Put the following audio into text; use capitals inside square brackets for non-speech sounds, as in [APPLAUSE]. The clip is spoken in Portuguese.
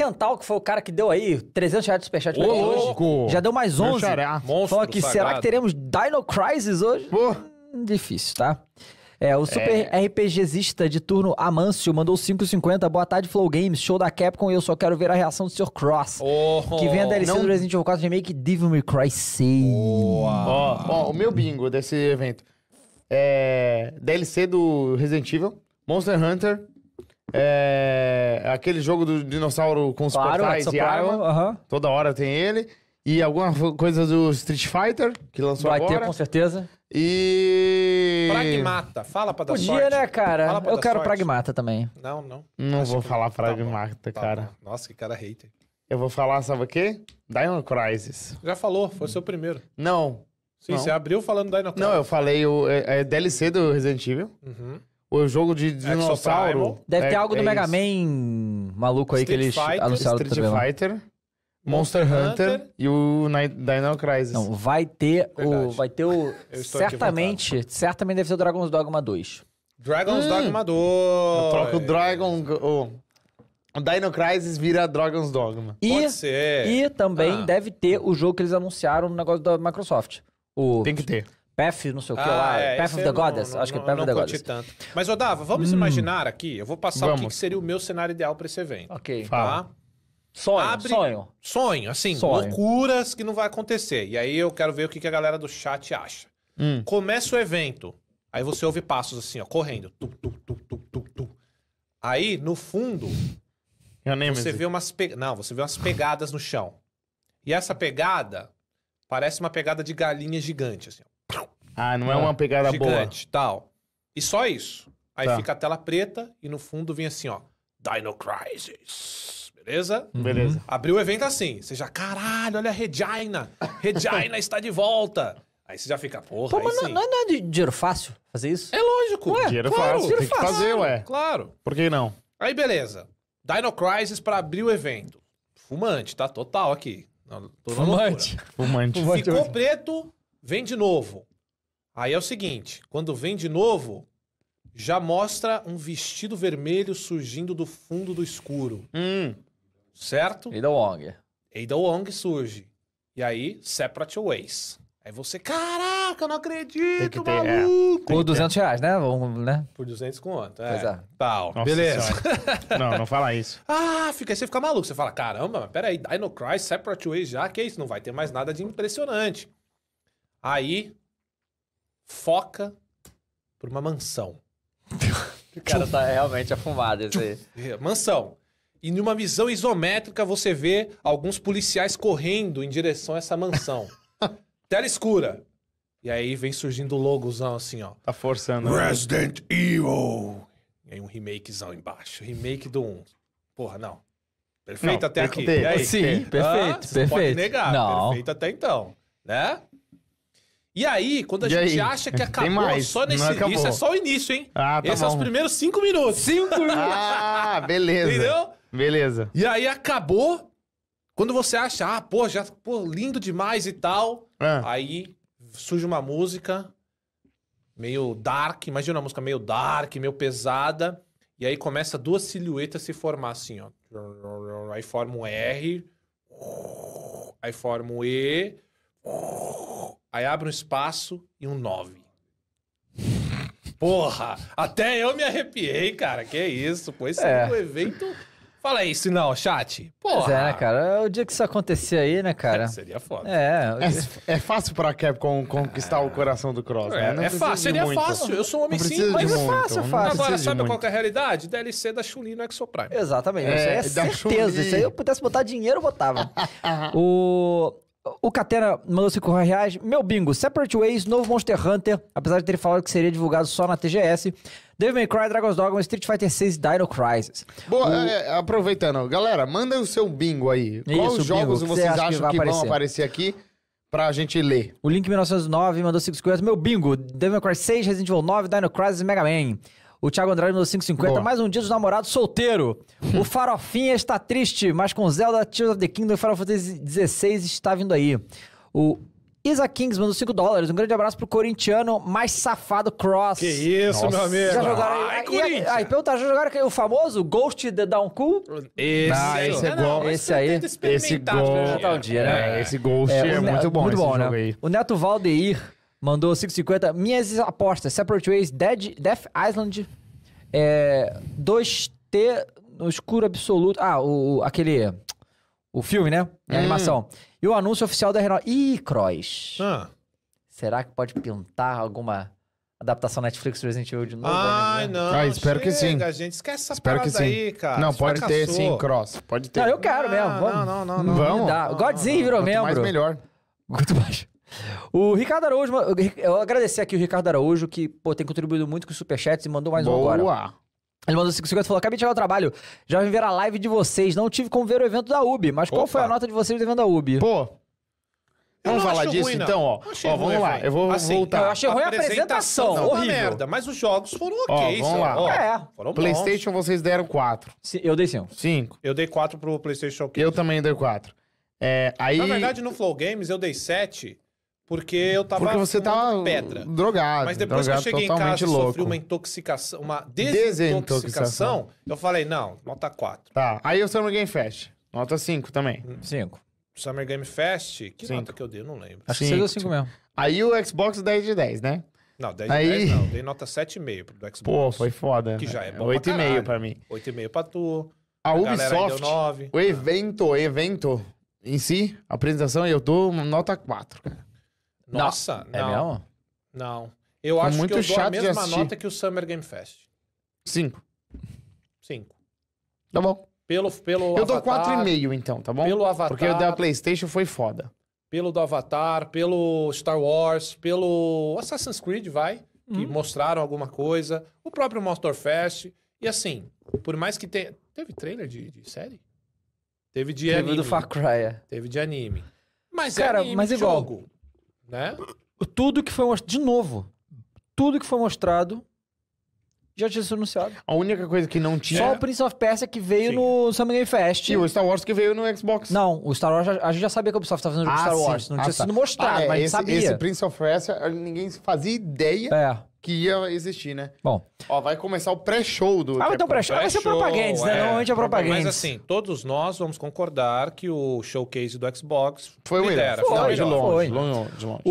Quental, que foi o cara que deu aí 300 reais de superchat pra gente hoje. Já deu mais 11. Ah, monstro Falou aqui, sagrado. será que teremos Dino Crisis hoje? Pô. Difícil, tá? É, o super é. RPGista de turno Amancio mandou 5,50. Boa tarde, Flow Games. Show da Capcom e eu só quero ver a reação do Sr. Cross. Oh, que vem a DLC não... do Resident Evil 4 Remake Devil May Cry 6. Ó, oh, oh, o meu bingo desse evento é DLC do Resident Evil, Monster Hunter, é... É aquele jogo do dinossauro com os claro, portais e arma. Uh -huh. Toda hora tem ele. E alguma coisa do Street Fighter, que lançou Vai agora. Vai ter, com certeza. E. Pragmata. Fala pra dar Podia, sorte. né, cara? Eu quero sorte. Pragmata também. Não, não. Não Acho vou que... falar tá Pragmata, tá cara. Nossa, que cara hater. Eu vou falar, sabe o quê? Dino Crisis. Já falou, foi seu primeiro. Não. Sim, não. você abriu falando Dino Crisis. Não, eu falei o é, é DLC do Resident Evil. Uhum o jogo de dinossauro. Deve ter é algo do é Mega isso. Man maluco aí que eles Fighter, anunciaram Street também. Fighter, Monster Hunter, Hunter e o Dino Crisis. Não, vai ter Verdade. o vai ter o [LAUGHS] certamente, certamente deve ser o Dragon's Dogma 2. Dragon's hum, Dogma 2. Troca o Dragon O Dino Crisis vira Dragon's Dogma. E, Pode ser. E também ah. deve ter o jogo que eles anunciaram no negócio da Microsoft. O... Tem que ter. Path, não sei o que ah, lá. É, Path of the Goddess. Não, acho que é Path of the Goddess. tanto. Mas, Odava, vamos hum. imaginar aqui. Eu vou passar vamos. o que, que, seria o meu cenário ideal para esse evento. Ok. Tá? Fala. Tá? Sonho, Abre... sonho. Sonho, assim, sonho. loucuras que não vai acontecer. E aí eu quero ver o que, que a galera do chat acha. Hum. Começa o evento. Aí você ouve passos assim, ó, correndo. Tu, tu, tu, tu, tu, tu. Aí, no fundo, você vê umas pe... Não, você vê umas pegadas no chão. E essa pegada parece uma pegada de galinha gigante, assim. Ah, não é uma pegada Gigante, tal. E só isso. Aí Tá. fica a tela preta e no fundo vem assim, ó. Dino Crisis. Beleza? Uhum. Beleza. Uhum. Abriu o evento assim. Você já, caralho, olha a Regina. Regina está de volta. Aí você já fica, porra, Pô, aí mas não, sim. não é, de dinheiro fácil fazer isso? É lógico. Ué, Dinheiro claro, fácil, tem que claro, fazer, ué. Claro. Por que não? Aí, beleza. Dino Crisis pra abrir o evento. Fumante, tá? Total aqui. tô Fumante. Fumante. Ficou preto, vem de novo. Aí é o seguinte, quando vem de novo, já mostra um vestido vermelho surgindo do fundo do escuro. Hum. Certo? Ada Wong. Ada Wong surge. E aí, separate ways. Aí você, caraca, não acredito, ter, é. maluco. É. Por 200 reais, né? Vamos, né? Por 200 conto, é. Pois é. Tal, beleza. não, não fala isso. [LAUGHS] ah, fica, aí você fica maluco. Você fala, caramba, mas peraí, Dino Cry, separate ways já, que é isso? Não vai ter mais nada de impressionante. Aí, foca por uma mansão. [LAUGHS] o cara tá realmente afumado esse aí. [LAUGHS] É, mansão. E numa visão isométrica você vê alguns policiais correndo em direção a essa mansão. [LAUGHS] Tela escura. E aí vem surgindo o logozão assim, ó. Tá forçando. Né? Resident Evil. E aí um remakezão embaixo. Remake do 1. Porra, não. Perfeito não, até aqui. Sim, perfeito, ah, perfeito. Pode negar. Não. Perfeito até então, né? E aí, quando a e gente aí? acha que [LAUGHS] acabou, mais, só nesse. início, Isso é só o início, hein? Ah, tá Esses são os primeiros cinco minutos. Cinco minutos! [LAUGHS] ah, beleza. Entendeu? Beleza. E aí acabou. Quando você acha, ah, pô, já, pô, lindo demais e tal. Ah. Aí surge uma música meio dark, imagina uma música meio dark, meio pesada. E aí começa duas silhuetas se formar assim, ó. Aí forma um R, aí forma um E. Aí abre um espaço e um 9. Porra, até eu me arrepiei, cara. Que isso, pô. Esse é, é um evento. Fala aí, se não, chat. Porra. Pois é, né, cara? É o dia que isso acontecer aí, né, cara? [LAUGHS] seria foda. É, é, é fácil pra Capcom conquistar o coração do Cross, né? é, é fácil, seria muito. fácil. Eu sou um homem sim, mas é fácil, fácil. Agora, sabe qual é a realidade? DLC da Chun-Li no é Exoprime. Exatamente. É, isso aí é certeza. Isso aí eu pudesse botar dinheiro, eu botava. [LAUGHS] o... O Catena mandou 5 reais. Meu bingo, Separate Ways, novo Monster Hunter, apesar de ter falado que seria divulgado só na TGS. Devil May Cry, Dragon's Dogma, Street Fighter 6 Dino Crisis. Boa, o... É, é, aproveitando, galera, manda o seu bingo aí. Quais jogos bingo, vocês acha acham que, que aparecer? vão aparecer aqui? pra gente ler. O Link 1909 mandou 5 reais Meu bingo, Devil May Cry 6, Resident Evil 9, Dino Crisis e Mega Man. O Thiago Andrade mandou 550. Boa. Mais um dia dos namorados solteiro. o Farofinha está triste, mas com Zelda Tears of the Kingdom e Final Fantasy 16 está vindo aí. O Isa Kings mandou 5 dólares. Um grande abraço pro corintiano mais safado Cross. Que isso, Nossa. meu amigo. Já jogaram Ai, Corinthians. Aí perguntaram, já jogaram o famoso Ghost the Down Cool? Esse, ah, esse é bom. Esse, esse aí. Esse gol. Um dia, né? É, esse Ghost é, é, é, muito bom. Muito bom, né? O Neto Valdeir Mandou 5,50. Minhas apostas: Separate Ways, Dead, Death Island, é, 2T no escuro absoluto. Ah, o, o aquele. O filme, né? É hum. A animação. E o anúncio oficial da Renault. Ih, Cross. Ah. Será que pode pintar alguma adaptação Netflix Resident Evil de novo? Ai, né? não. Ah, espero chega, que sim. A gente esquece essa espero que sim. aí, cara. Não, pode ter sim, Cross. Pode ter. Não, eu quero ah, mesmo. Vamos. Não, não, não. não, Vamos. Não, virou membro. mais melhor. Quanto mais. O Ricardo Araújo, eu agradecer aqui o Ricardo Araújo, que pô, tem contribuído muito com os superchats e mandou mais Boa. um agora. Boa! Ele mandou 550 e falou: Acabei de chegar ao trabalho, já vim ver a live de vocês, não tive como ver o evento da UB, mas Opa. qual foi a nota de vocês do evento da UB? Pô, eu vamos falar disso, ruim, então, ó. ó vamos lá, eu vou assim, voltar. Eu achei ruim a apresentação, não, tá horrível. merda, mas os jogos foram ok. Ó, vamos lá. Ó, é. Foram Playstation bons. vocês deram 4. Eu dei 5. 5. Eu dei 4 pro Playstation Showcase. Eu também dei 4. É, aí... Na verdade, no Flow Games eu dei 7... Porque eu tava Porque você tá pedra. drogado. Mas depois drogado, que eu cheguei em casa louco. sofri uma intoxicação, uma desintoxicação, desintoxicação, eu falei, não, nota 4. Tá. Aí o Summer Game Fest. Nota 5 também. 5. Summer Game Fest, que cinco. nota que eu dei? Eu não lembro. Acho cinco. que você deu 5 mesmo. Aí o Xbox 10 de 10, né? Não, 10 aí... de 10 não. Dei nota 7,5 pro Xbox. Pô, foi foda. Que né? já é bom 8,5 pra mim. 8,5 pra tu. A, a Ubisoft, o evento, o evento em si, a apresentação, eu dou nota 4, cara. Nossa, é não. não. É mesmo? Não. Eu Foi acho muito que eu chato dou a mesma nota que o Summer Game Fest. Cinco. Cinco. Tá bom. Pelo, pelo eu dou quatro e meio então, tá bom? Pelo Avatar. Porque o da PlayStation foi foda. Pelo do Avatar, pelo Star Wars, pelo Assassin's Creed, vai. Hum. Que uhum. mostraram alguma coisa. O próprio Monster Fest. E assim, por mais que tenha. Teve trailer de, de série? Teve de Teve anime. do Far Cry. É. Teve de anime. Mas é Cara, é anime mas igual, né? Tudo que foi mostrado. De novo, tudo que foi mostrado já tinha sido anunciado. A única coisa que não tinha. Só é o Prince of Persia que veio sim. no Summer Game Fest. E o Star Wars que veio no Xbox. Não, o Star Wars, a gente já sabia que o Ubisoft estava fazendo o ah, Star Wars. Não ah, tinha tá. sido mostrado, ah, é, mas esse, sabia. Esse Prince of Persia, ninguém fazia ideia. É. Que ia existir, né? Bom. Ó, vai começar o pré-show do. Ah, então pré-show. Pré vai ser propaganda né? É, Normalmente é propaganda. Mas assim, todos nós vamos concordar que o showcase do Xbox foi o melhor. Foi, foi, de longe, foi. longe, de longe. O